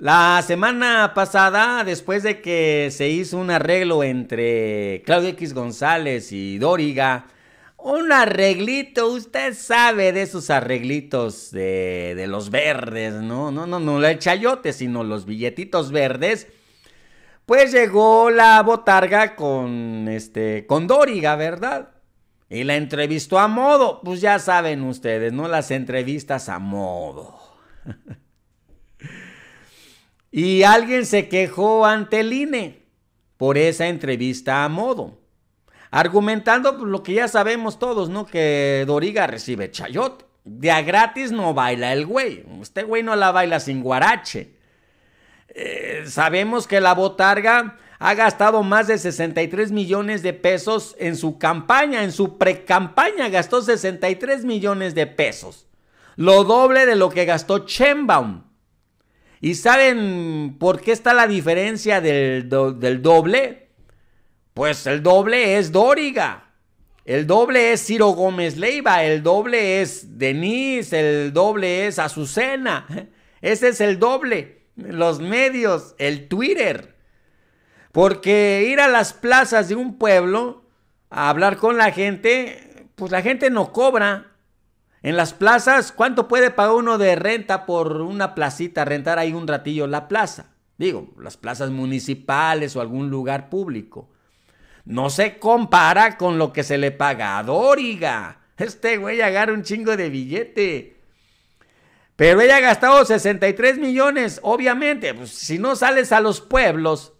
La semana pasada, después de que se hizo un arreglo entre Claudio X González y Dóriga, un arreglito, usted sabe de esos arreglitos de, los verdes, ¿no? No, no, no el chayote, sino los billetitos verdes. Pues llegó la botarga con este, con Dóriga, ¿verdad? Y la entrevistó a modo. Pues ya saben ustedes, ¿no? Las entrevistas a modo. Y alguien se quejó ante el INE por esa entrevista a modo, argumentando pues, lo que ya sabemos todos, ¿no? Que Doriga recibe Chayot. De a gratis no baila el güey. Este güey no la baila sin guarache. Eh, sabemos que la botarga ha gastado más de 63 millones de pesos en su campaña, en su precampaña gastó 63 millones de pesos, lo doble de lo que gastó Chembaum. ¿Y saben por qué está la diferencia del, doble? Pues el doble es Dóriga. El doble es Ciro Gómez Leiva, el doble es Denise, el doble es Azucena. Ese es el doble. Los medios, el Twitter. Porque ir a las plazas de un pueblo a hablar con la gente, pues la gente no cobra. En las plazas, ¿cuánto puede pagar uno de renta por una placita, rentar ahí un ratillo la plaza? Digo, las plazas municipales o algún lugar público. No se compara con lo que se le paga a Doriga. Este güey agarra un chingo de billete. Pero ella ha gastado 63 millones, obviamente. Pues, si no sales a los pueblos,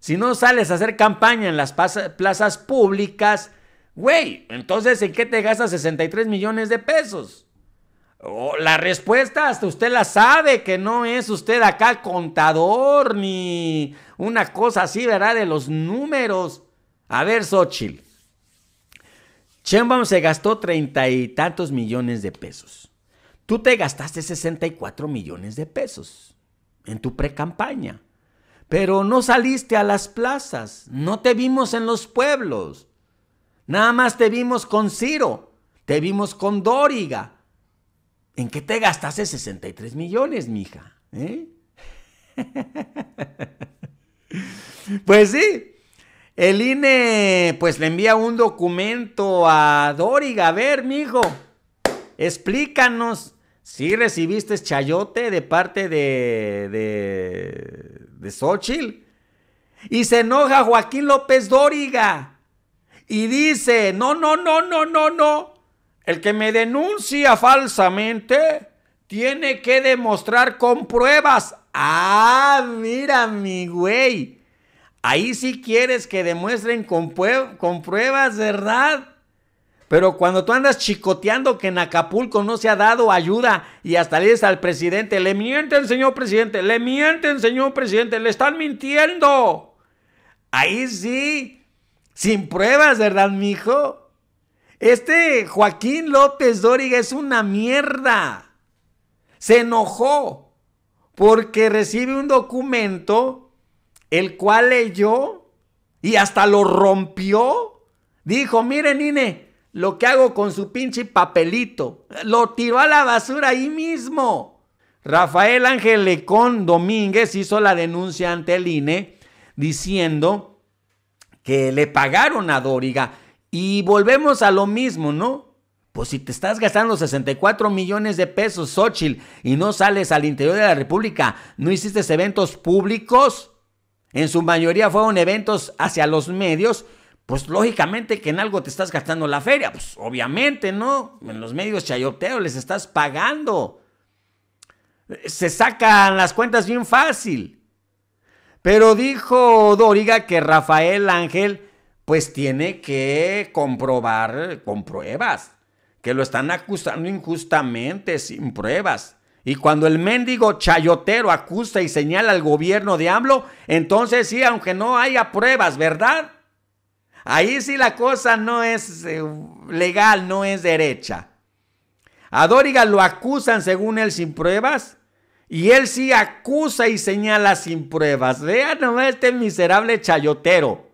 si no sales a hacer campaña en las plazas públicas, Güey, entonces, ¿en qué te gastas 63 millones de pesos? la respuesta hasta usted la sabe, que no es usted acá contador ni una cosa así, ¿verdad? De los números. A ver, Xochitl. Chembam se gastó treinta y tantos millones de pesos. Tú te gastaste 64 millones de pesos en tu pre-campaña, Pero no saliste a las plazas, no te vimos en los pueblos. Nada más te vimos con Ciro, te vimos con Dóriga. ¿En qué te gastaste 63 millones, mija? ¿Eh? pues sí, el INE pues le envía un documento a Dóriga. A ver, mijo, explícanos si recibiste chayote de parte de, de, de Y se enoja Joaquín López Dóriga y dice, no, no, no, no, no, no, el que me denuncia falsamente tiene que demostrar con pruebas. Ah, mira mi güey. Ahí sí quieres que demuestren con, con pruebas, ¿verdad? Pero cuando tú andas chicoteando que en Acapulco no se ha dado ayuda y hasta le dices al presidente, le mienten, señor presidente, le mienten, señor presidente, le están mintiendo. Ahí sí sin pruebas, ¿verdad, mijo? Este Joaquín López Dóriga es una mierda. Se enojó porque recibe un documento el cual leyó y hasta lo rompió. Dijo, miren, Ine... lo que hago con su pinche papelito. Lo tiró a la basura ahí mismo. Rafael Ángel Lecón Domínguez hizo la denuncia ante el INE diciendo que le pagaron a Doriga Y volvemos a lo mismo, ¿no? Pues si te estás gastando 64 millones de pesos, Xochitl, y no sales al interior de la República, no hiciste eventos públicos, en su mayoría fueron eventos hacia los medios, pues lógicamente que en algo te estás gastando la feria. Pues obviamente, ¿no? En los medios chayoteo les estás pagando. Se sacan las cuentas bien fácil. Pero dijo Doriga que Rafael Ángel pues tiene que comprobar con pruebas, que lo están acusando injustamente, sin pruebas. Y cuando el mendigo chayotero acusa y señala al gobierno de AMLO, entonces sí, aunque no haya pruebas, ¿verdad? Ahí sí la cosa no es eh, legal, no es derecha. A Doriga lo acusan según él sin pruebas y él sí acusa y señala sin pruebas. Vean nomás este miserable chayotero.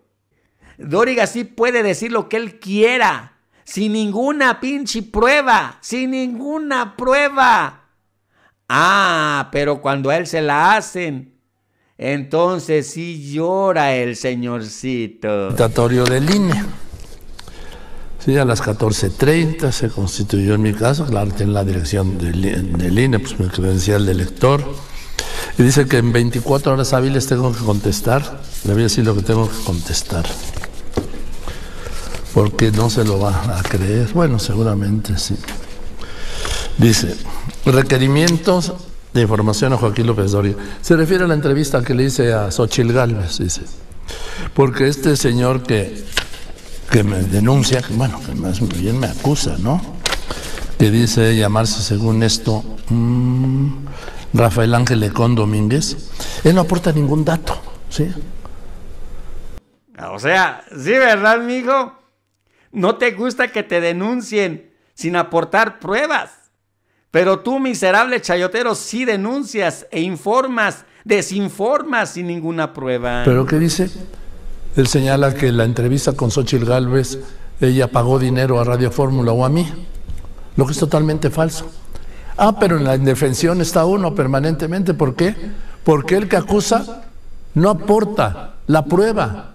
Doriga sí puede decir lo que él quiera, sin ninguna pinche prueba, sin ninguna prueba. Ah, pero cuando a él se la hacen, entonces sí llora el señorcito. Dictatorio de línea. Sí, a las 14.30 se constituyó en mi caso, claro, en la dirección del, del INE, pues mi credencial de lector. Y dice que en 24 horas hábiles tengo que contestar. Le voy a decir lo que tengo que contestar. Porque no se lo va a creer. Bueno, seguramente sí. Dice, requerimientos de información a Joaquín López Doria. Se refiere a la entrevista que le hice a Xochil Gálvez, dice. Porque este señor que que me denuncia, bueno, que más bien me acusa, ¿no? Que dice llamarse, según esto, mm, Rafael Ángel Lecón Domínguez. Él no aporta ningún dato, ¿sí? O sea, sí, ¿verdad, amigo? No te gusta que te denuncien sin aportar pruebas. Pero tú, miserable chayotero, sí denuncias e informas, desinformas sin ninguna prueba. ¿Pero qué dice? Él señala que la entrevista con Xochitl Galvez, ella pagó dinero a Radio Fórmula o a mí, lo que es totalmente falso. Ah, pero en la indefensión está uno permanentemente. ¿Por qué? Porque el que acusa no aporta la prueba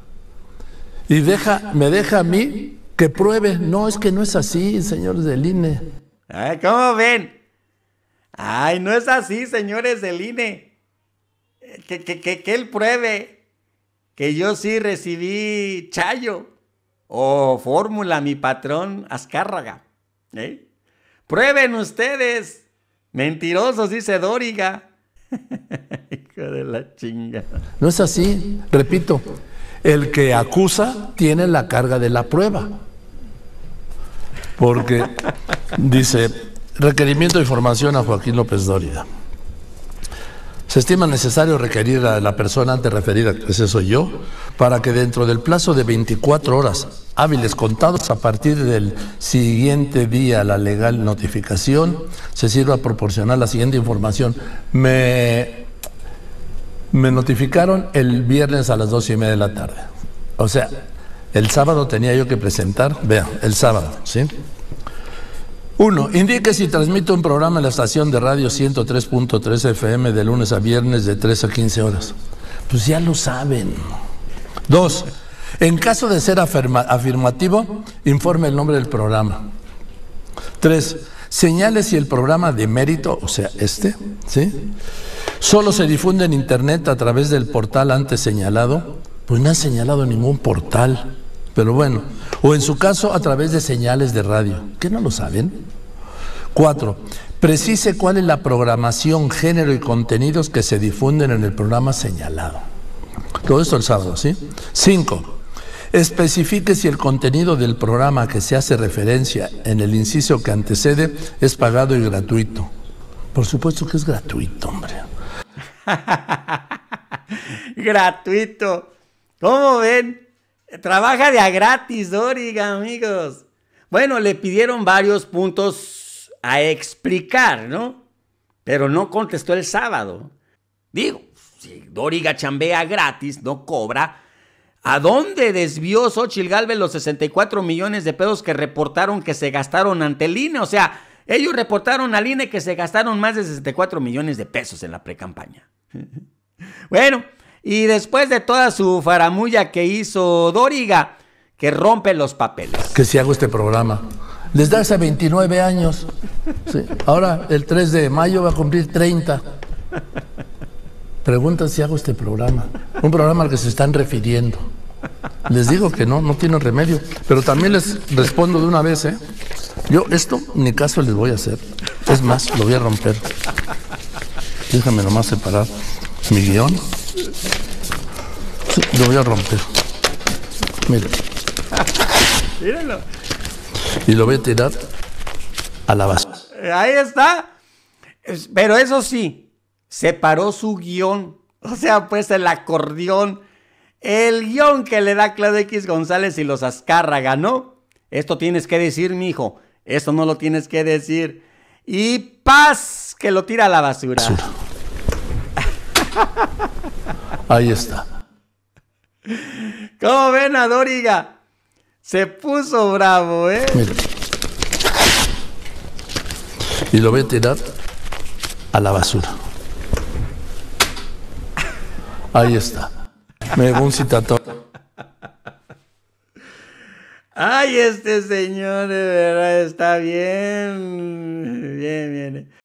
y deja, me deja a mí que pruebe. No, es que no es así, señores del INE. ¿Cómo ven? Ay, no es así, señores del INE. que él pruebe que yo sí recibí Chayo o Fórmula, mi patrón Azcárraga. ¿eh? Prueben ustedes. Mentirosos, dice Dóriga. Hijo de la chinga. No es así, repito. El que acusa tiene la carga de la prueba. Porque dice, requerimiento de información a Joaquín López Dóriga. Se estima necesario requerir a la persona antes referida, que ese soy yo, para que dentro del plazo de 24 horas hábiles contados a partir del siguiente día la legal notificación se sirva a proporcionar la siguiente información. Me, me notificaron el viernes a las dos y media de la tarde. O sea, el sábado tenía yo que presentar, vea, el sábado, ¿sí? 1. Indique si transmite un programa en la estación de radio 103.3 FM de lunes a viernes de 3 a 15 horas. Pues ya lo saben. 2. En caso de ser afirmativo, informe el nombre del programa. 3. Señale si el programa de mérito, o sea, este, ¿sí? Solo se difunde en Internet a través del portal antes señalado. Pues no ha señalado ningún portal pero bueno, o en su caso a través de señales de radio, que no lo saben. Cuatro, precise cuál es la programación, género y contenidos que se difunden en el programa señalado. Todo esto el sábado, ¿sí? Cinco, especifique si el contenido del programa que se hace referencia en el inciso que antecede es pagado y gratuito. Por supuesto que es gratuito, hombre. gratuito. ¿Cómo ven? Trabaja de a gratis, Doriga, amigos. Bueno, le pidieron varios puntos a explicar, ¿no? Pero no contestó el sábado. Digo, si Doriga chambea gratis, no cobra. ¿A dónde desvió Xochitl Galvez los 64 millones de pesos que reportaron que se gastaron ante el INE? O sea, ellos reportaron al INE que se gastaron más de 64 millones de pesos en la precampaña. bueno, y después de toda su faramulla que hizo Doriga, que rompe los papeles. Que si hago este programa. les da hace 29 años. Ahora el 3 de mayo va a cumplir 30. Preguntan si hago este programa. Un programa al que se están refiriendo. Les digo que no, no tiene remedio. Pero también les respondo de una vez, ¿eh? Yo esto ni caso les voy a hacer. Es más, lo voy a romper. Déjame nomás separar mi guión. Lo voy a romper. Mira. Y lo voy a tirar a la basura. Ahí está. Pero eso sí, separó su guión. O sea, pues el acordeón. El guión que le da Claudio X González y los Azcárraga, ganó Esto tienes que decir, mi hijo. Esto no lo tienes que decir. Y paz, que lo tira a la basura. Ahí está. ¿Cómo ven a Se puso bravo, ¿eh? Mira. Y lo voy a tirar a la basura. Ahí está. Me un todo. Ay, este señor de verdad está bien. Bien, bien.